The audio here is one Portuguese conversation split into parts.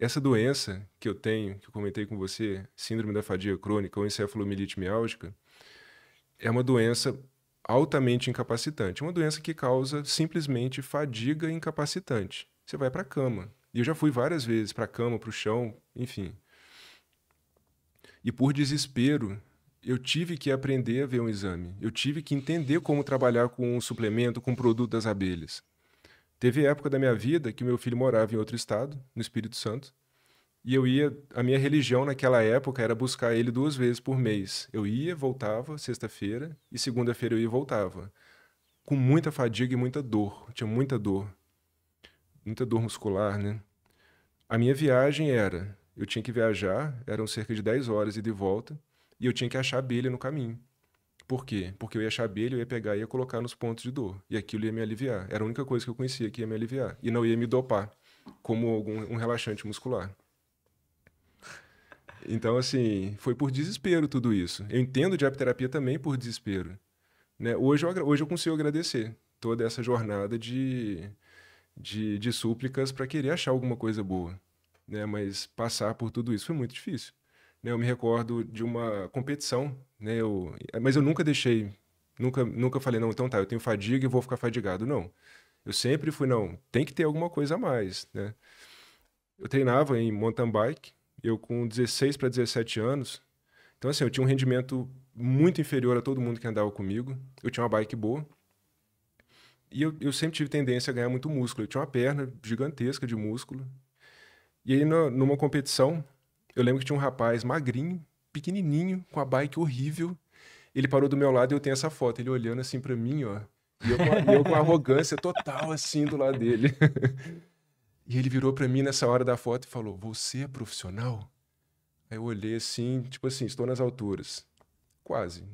Essa doença que eu tenho, que eu comentei com você, síndrome da fadiga crônica ou encefalomielite miálgica, é uma doença altamente incapacitante, é uma doença que causa simplesmente fadiga incapacitante. Você vai para a cama. E eu já fui várias vezes para a cama, para o chão, enfim. E por desespero, eu tive que aprender a ver um exame. Eu tive que entender como trabalhar com um suplemento, com um produto das abelhas. Teve época da minha vida que meu filho morava em outro estado, no Espírito Santo, e eu ia, a minha religião naquela época era buscar ele duas vezes por mês. Eu ia, voltava sexta-feira e segunda-feira eu ia e voltava. Com muita fadiga e muita dor, tinha muita dor. Muita dor muscular, né? A minha viagem era, eu tinha que viajar, eram cerca de 10 horas e de volta, e eu tinha que achar abelha no caminho. Por quê? Porque eu ia achar abelha, eu ia pegar e ia colocar nos pontos de dor. E aquilo ia me aliviar. Era a única coisa que eu conhecia que ia me aliviar. E não ia me dopar como algum, um relaxante muscular. Então, assim, foi por desespero tudo isso. Eu entendo de apterapia também por desespero. Né? Hoje, eu, hoje eu consigo agradecer toda essa jornada de, de, de súplicas para querer achar alguma coisa boa. Né? Mas passar por tudo isso foi muito difícil né, eu me recordo de uma competição, né, eu, mas eu nunca deixei, nunca, nunca falei, não, então tá, eu tenho fadiga e vou ficar fadigado. Não. Eu sempre fui, não, tem que ter alguma coisa a mais, né? Eu treinava em mountain bike, eu com 16 para 17 anos, então assim, eu tinha um rendimento muito inferior a todo mundo que andava comigo, eu tinha uma bike boa, e eu, eu sempre tive tendência a ganhar muito músculo. Eu tinha uma perna gigantesca de músculo. E aí, numa competição, eu lembro que tinha um rapaz magrinho, pequenininho, com a bike horrível. Ele parou do meu lado e eu tenho essa foto. Ele olhando assim para mim, ó. E eu, com a, eu com arrogância total, assim, do lado dele. e ele virou para mim nessa hora da foto e falou: Você é profissional? Aí eu olhei assim, tipo assim, estou nas alturas. Quase.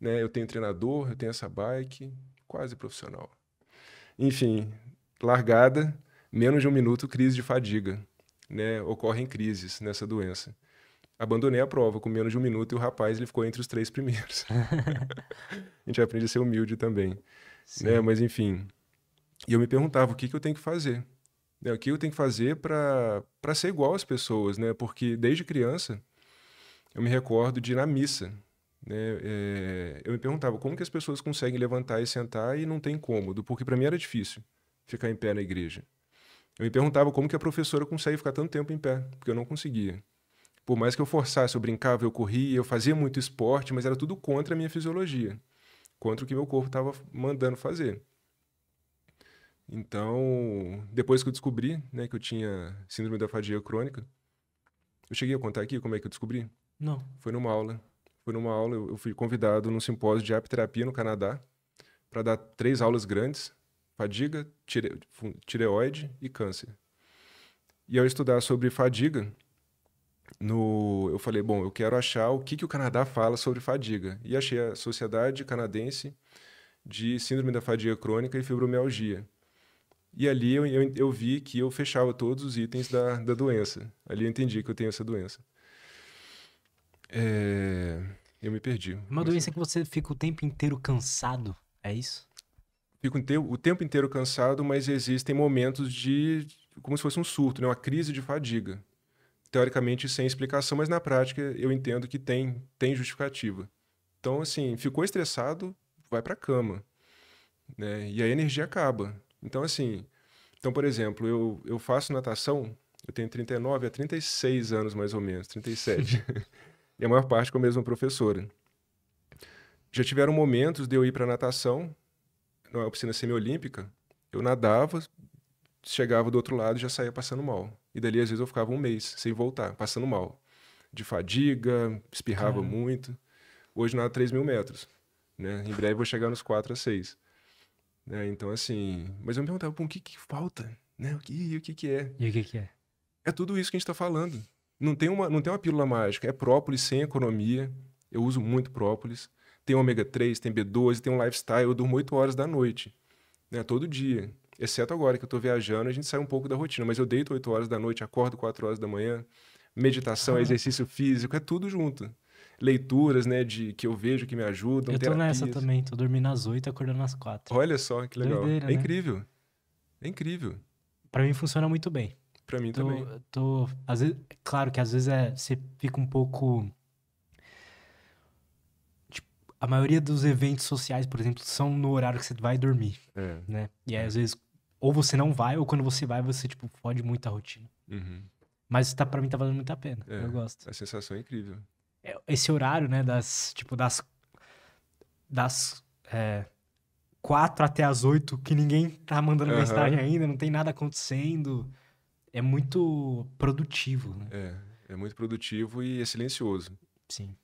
Né? Eu tenho treinador, eu tenho essa bike, quase profissional. Enfim, largada, menos de um minuto, crise de fadiga né, ocorrem crises nessa doença. Abandonei a prova com menos de um minuto e o rapaz ele ficou entre os três primeiros. a gente aprende a ser humilde também. Né? Mas enfim. E eu me perguntava o que, que eu tenho que fazer. Né? O que eu tenho que fazer para ser igual às pessoas, né? Porque desde criança eu me recordo de ir na missa. Né? É, eu me perguntava como que as pessoas conseguem levantar e sentar e não tem cômodo, porque para mim era difícil ficar em pé na igreja. Eu me perguntava como que a professora consegue ficar tanto tempo em pé, porque eu não conseguia. Por mais que eu forçasse, eu brincava, eu corria, eu fazia muito esporte, mas era tudo contra a minha fisiologia, contra o que meu corpo estava mandando fazer. Então, depois que eu descobri né, que eu tinha síndrome da fadiga crônica, eu cheguei a contar aqui como é que eu descobri? Não. Foi numa aula. Foi numa aula, eu fui convidado num simpósio de apterapia no Canadá para dar três aulas grandes fadiga, tire, tireoide e câncer. E ao estudar sobre fadiga, no, eu falei, bom, eu quero achar o que, que o Canadá fala sobre fadiga. E achei a Sociedade Canadense de Síndrome da Fadiga Crônica e Fibromialgia. E ali eu, eu, eu vi que eu fechava todos os itens da, da doença. Ali eu entendi que eu tenho essa doença. É... Eu me perdi. Uma doença que você fica o tempo inteiro cansado, é isso? fico o tempo inteiro cansado, mas existem momentos de como se fosse um surto, né? uma crise de fadiga. Teoricamente sem explicação, mas na prática eu entendo que tem, tem justificativa. Então, assim, ficou estressado, vai para a cama. Né? E a energia acaba. Então, assim, então, por exemplo, eu, eu faço natação, eu tenho 39 a 36 anos mais ou menos, 37. e a maior parte com a mesma professora. Já tiveram momentos de eu ir para natação numa piscina semiolímpica, eu nadava, chegava do outro lado e já saía passando mal. E dali, às vezes, eu ficava um mês sem voltar, passando mal. De fadiga, espirrava muito. Hoje nada 3 mil metros. Né? Em breve vou chegar nos 4 a 6. Né? Então, assim. Mas eu me perguntava, o que, que falta? Né? O que, o que, que é? E o que, que é? É tudo isso que a gente está falando. Não tem, uma, não tem uma pílula mágica. É própolis sem economia. Eu uso muito própolis tem ômega 3, tem B12, tem um lifestyle, eu durmo 8 horas da noite, né, todo dia. Exceto agora que eu estou viajando, a gente sai um pouco da rotina, mas eu deito 8 horas da noite, acordo 4 horas da manhã, meditação, exercício físico, é tudo junto. Leituras, né, de que eu vejo que me ajudam, Eu tô terapias. nessa também, tô dormindo às 8 acordando às 4. Olha só, que legal. Doideira, é né? incrível. É incrível. Para mim funciona muito bem. Para mim tô, também. Tô, às vezes, claro que às vezes é, você fica um pouco a maioria dos eventos sociais, por exemplo, são no horário que você vai dormir, é. né? E aí, é. às vezes, ou você não vai, ou quando você vai, você, tipo, fode muito a rotina. Uhum. Mas tá, para mim tá valendo muito a pena. É. Eu gosto. A sensação é incrível. É, esse horário, né, das, tipo, das... Das... É, quatro até as oito, que ninguém tá mandando uhum. mensagem ainda, não tem nada acontecendo. É muito produtivo, né? É, é muito produtivo e é silencioso. Sim.